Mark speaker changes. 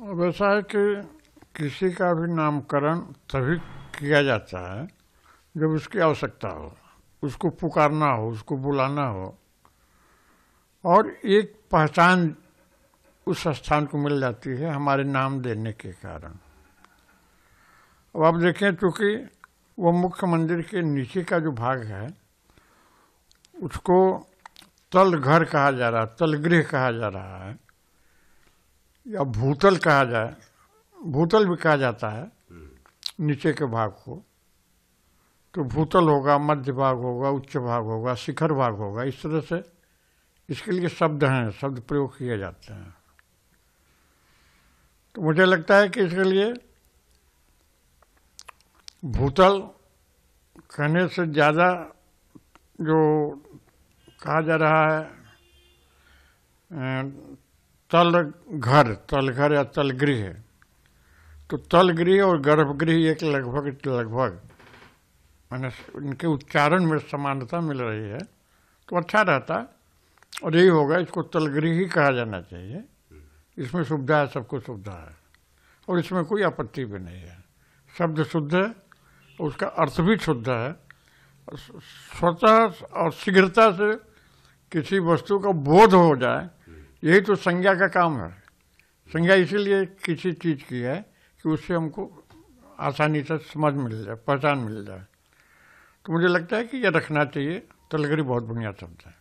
Speaker 1: व्यवसाय के किसी का भी नामकरण तभी किया जाता है जब उसकी आवश्यकता हो उसको पुकारना हो उसको बुलाना हो और एक पहचान उस स्थान को मिल जाती है हमारे नाम देने के कारण अब आप देखें चूँकि वो मुख्य मंदिर के नीचे का जो भाग है उसको तल घर कहा जा रहा है तलगृह कहा जा रहा है या भूतल कहा जाए भूतल भी कहा जाता है नीचे के भाग को तो भूतल होगा मध्य भाग होगा उच्च भाग होगा शिखर भाग होगा इस तरह से इसके लिए शब्द हैं शब्द प्रयोग किए जाते हैं तो मुझे लगता है कि इसके लिए भूतल कहने से ज़्यादा जो कहा जा रहा है तल घर तलघर या तलगृह तो तलगृह और गर्भगृह एक लगभग लगभग मैंने इनके उच्चारण में समानता मिल रही है तो अच्छा रहता और यही होगा इसको तलगृह ही कहा जाना चाहिए इसमें सुविधा है सबको सुविधा है और इसमें कोई आपत्ति भी नहीं है शब्द शुद्ध है उसका अर्थ भी शुद्ध है स्वतः और शीघ्रता से किसी वस्तु का बोध हो जाए यही तो संज्ञा का काम है संज्ञा इसीलिए किसी चीज़ की है कि उससे हमको आसानी से समझ मिल जाए पहचान मिल जाए तो मुझे लगता है कि यह रखना चाहिए तलगरी बहुत बढ़िया शब्द है